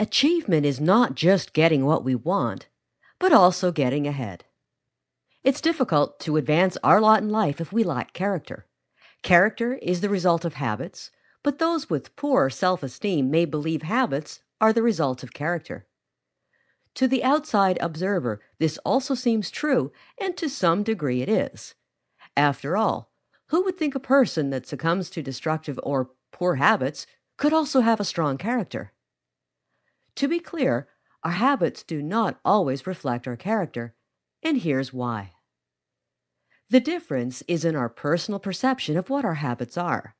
Achievement is not just getting what we want, but also getting ahead. It's difficult to advance our lot in life if we lack character. Character is the result of habits, but those with poor self esteem may believe habits are the result of character. To the outside observer, this also seems true, and to some degree it is. After all, who would think a person that succumbs to destructive or poor habits could also have a strong character? To be clear, our habits do not always reflect our character, and here's why. The difference is in our personal perception of what our habits are.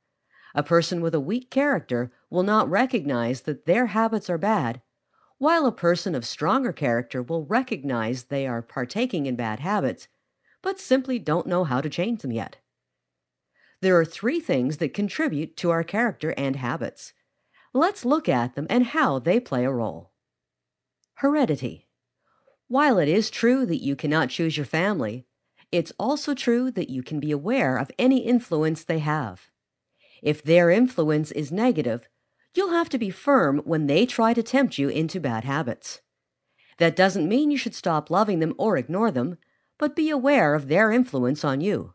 A person with a weak character will not recognize that their habits are bad, while a person of stronger character will recognize they are partaking in bad habits, but simply don't know how to change them yet. There are three things that contribute to our character and habits let's look at them and how they play a role. Heredity. While it is true that you cannot choose your family, it's also true that you can be aware of any influence they have. If their influence is negative, you'll have to be firm when they try to tempt you into bad habits. That doesn't mean you should stop loving them or ignore them, but be aware of their influence on you.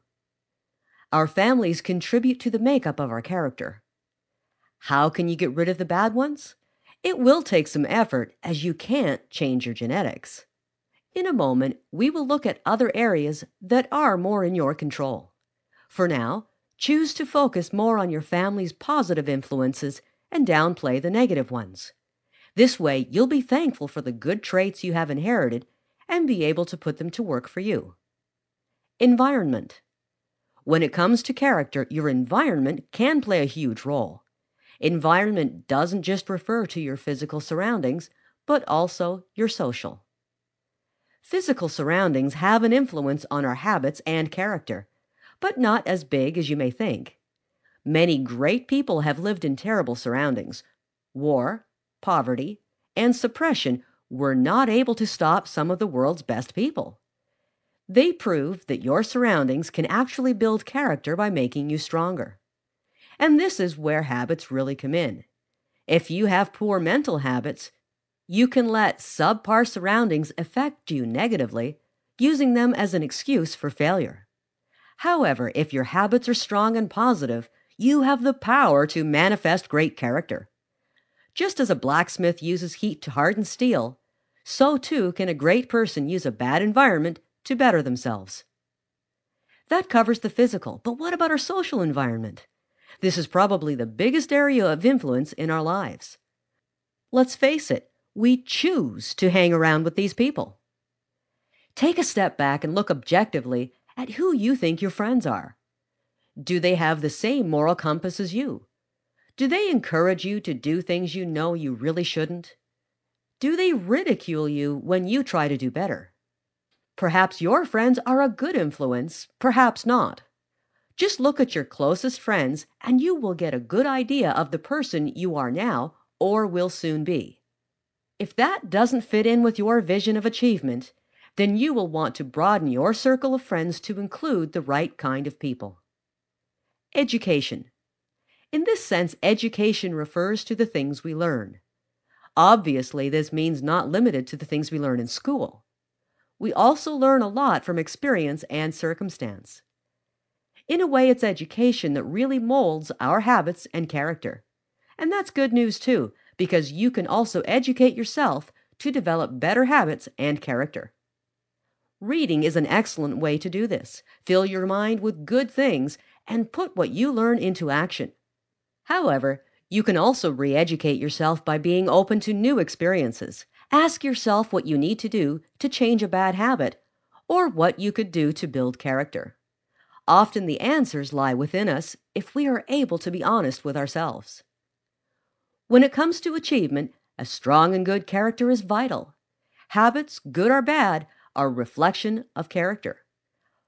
Our families contribute to the makeup of our character. How can you get rid of the bad ones? It will take some effort as you can't change your genetics. In a moment, we will look at other areas that are more in your control. For now, choose to focus more on your family's positive influences and downplay the negative ones. This way, you'll be thankful for the good traits you have inherited and be able to put them to work for you. Environment. When it comes to character, your environment can play a huge role. Environment doesn't just refer to your physical surroundings, but also your social. Physical surroundings have an influence on our habits and character, but not as big as you may think. Many great people have lived in terrible surroundings. War, poverty, and suppression were not able to stop some of the world's best people. They prove that your surroundings can actually build character by making you stronger. And this is where habits really come in. If you have poor mental habits, you can let subpar surroundings affect you negatively, using them as an excuse for failure. However, if your habits are strong and positive, you have the power to manifest great character. Just as a blacksmith uses heat to harden steel, so too can a great person use a bad environment to better themselves. That covers the physical, but what about our social environment? This is probably the biggest area of influence in our lives. Let's face it, we choose to hang around with these people. Take a step back and look objectively at who you think your friends are. Do they have the same moral compass as you? Do they encourage you to do things you know you really shouldn't? Do they ridicule you when you try to do better? Perhaps your friends are a good influence, perhaps not. Just look at your closest friends and you will get a good idea of the person you are now or will soon be. If that doesn't fit in with your vision of achievement, then you will want to broaden your circle of friends to include the right kind of people. Education. In this sense, education refers to the things we learn. Obviously, this means not limited to the things we learn in school. We also learn a lot from experience and circumstance. In a way, it's education that really molds our habits and character. And that's good news, too, because you can also educate yourself to develop better habits and character. Reading is an excellent way to do this. Fill your mind with good things and put what you learn into action. However, you can also re educate yourself by being open to new experiences. Ask yourself what you need to do to change a bad habit or what you could do to build character. Often the answers lie within us if we are able to be honest with ourselves. When it comes to achievement, a strong and good character is vital. Habits, good or bad, are reflection of character.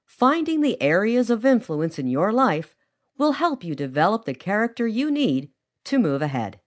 Finding the areas of influence in your life will help you develop the character you need to move ahead.